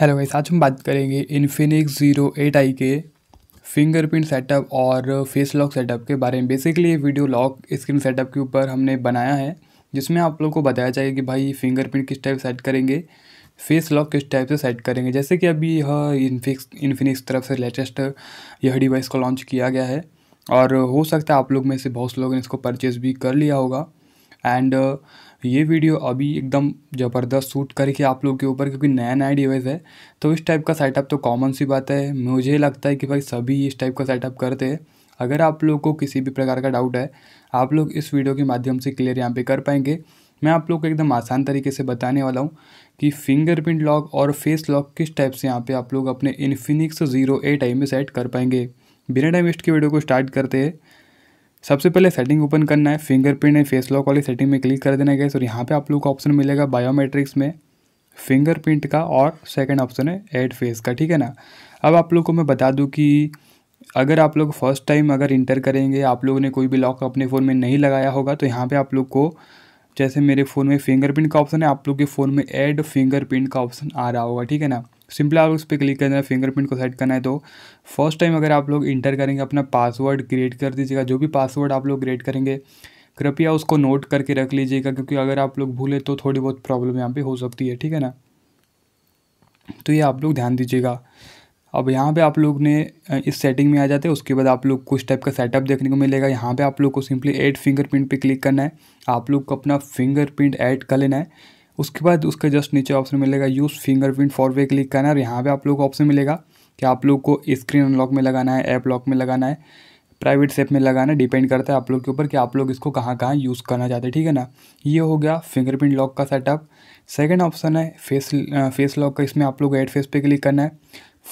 hello guys आज हम बात करेंगे इन्फिनिक्स ज़ीरो एट आई के फिंगरप्रिंट सेटअप और फेस लॉक सेटअप के बारे में बेसिकली ये वीडियो लॉक स्क्रीन सेटअप के ऊपर हमने बनाया है जिसमें आप लोगों को बताया जाएगा कि भाई फिंगरप्रिंट किस टाइप सेट करेंगे फेस लॉक किस टाइप से सेट करेंगे जैसे कि अभी यह इन्फिक्स इन्फिनिक्स तरफ से लेटेस्ट यह डिवाइस को लॉन्च किया गया है और हो सकता है आप लोग में से बहुत से लोगों ने इसको परचेज़ भी कर लिया होगा एंड uh, ये वीडियो अभी एकदम ज़बरदस्त सूट करके आप लोग के ऊपर क्योंकि नया नया डिवाइस है तो इस टाइप का सेटअप तो कॉमन सी बात है मुझे लगता है कि भाई सभी इस टाइप का सेटअप करते हैं अगर आप लोग को किसी भी प्रकार का डाउट है आप लोग इस वीडियो के माध्यम से क्लियर यहाँ पे कर पाएंगे मैं आप लोग को एकदम आसान तरीके से बताने वाला हूँ कि फिंगरप्रिंट लॉक और फेस लॉक किस टाइप से यहाँ पर आप लोग अपने इन्फिनिक्स जीरो एट आई में सेट कर पाएंगे बिना टाइम वेस्ट की वीडियो को स्टार्ट करते हैं सबसे पहले सेटिंग ओपन करना है फिंगरप्रिंट एंड फेस लॉक वाली सेटिंग में क्लिक कर देना है गैस और यहाँ पे आप लोग को ऑप्शन मिलेगा बायोमेट्रिक्स में फिंगरप्रिंट का और सेकंड ऑप्शन है एड फेस का ठीक है ना अब आप लोग को मैं बता दूँ कि अगर आप लोग फर्स्ट टाइम अगर इंटर करेंगे आप लोगों ने कोई भी लॉक अपने फ़ोन में नहीं लगाया होगा तो यहाँ पर आप लोग को जैसे मेरे फ़ोन में फिंगरप्रिंट का ऑप्शन है आप लोग के फ़ोन में एड फिंगरप्रिंट का ऑप्शन आ रहा होगा ठीक है ना सिंपली आप उस पर क्लिक करना है फिंगरप्रिंट को सेट करना है तो फर्स्ट टाइम अगर आप लोग इंटर करेंगे अपना पासवर्ड क्रिएट कर दीजिएगा जो भी पासवर्ड आप लोग क्रिएट करेंगे कृपया उसको नोट करके रख लीजिएगा क्योंकि अगर आप लोग भूलें तो थोड़ी बहुत प्रॉब्लम यहाँ पर हो सकती है ठीक है ना तो ये आप लोग ध्यान दीजिएगा अब यहाँ पे आप लोग ने इस सेटिंग में आ जाते हैं उसके बाद आप लोग कुछ टाइप का सेटअप देखने को मिलेगा यहाँ पे आप लोग को सिंपली ऐड फिंगरप्रिंट पे क्लिक करना है आप लोग को अपना फिंगरप्रिंट ऐड कर लेना है उसके बाद उसका जस्ट नीचे ऑप्शन मिलेगा यूज़ फिंगरप्रिंट फॉर वे क्लिक करना और यहाँ पर आप लोग को ऑप्शन मिलेगा कि आप लोग को स्क्रीन अनलॉक में लगाना है ऐप लॉक में लगाना है प्राइवेट सेप में लगाना है डिपेंड करता है आप लोग के ऊपर कि आप लोग इसको कहाँ कहाँ यूज़ करना चाहते हैं ठीक है ना ये हो गया फिंगरप्रिंट लॉक का सेटअप सेकेंड ऑप्शन है फेस फेस लॉक का इसमें आप लोग एड फेस पे क्लिक करना है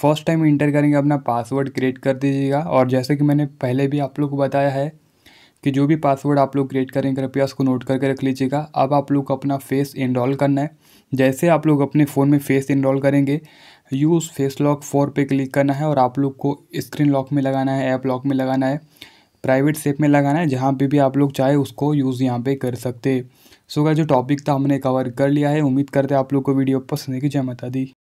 फर्स्ट टाइम इंटर करेंगे अपना पासवर्ड क्रिएट कर दीजिएगा और जैसे कि मैंने पहले भी आप लोग को बताया है कि जो भी पासवर्ड आप लोग क्रिएट करें कृपया उसको नोट करके रख लीजिएगा अब आप लोग अपना फेस इनरॉल करना है जैसे आप लोग अपने फ़ोन में फेस इनरॉल करेंगे यूज़ फेस लॉक फोर पे क्लिक करना है और आप लोग को स्क्रीन लॉक में लगाना है ऐप लॉक में लगाना है प्राइवेट सेप में लगाना है जहाँ पे भी आप लोग चाहे उसको यूज़ यहाँ पे कर सकते सो का जो टॉपिक था हमने कवर कर लिया है उम्मीद करते हैं आप लोग को वीडियो पसंद है कि जय माता दी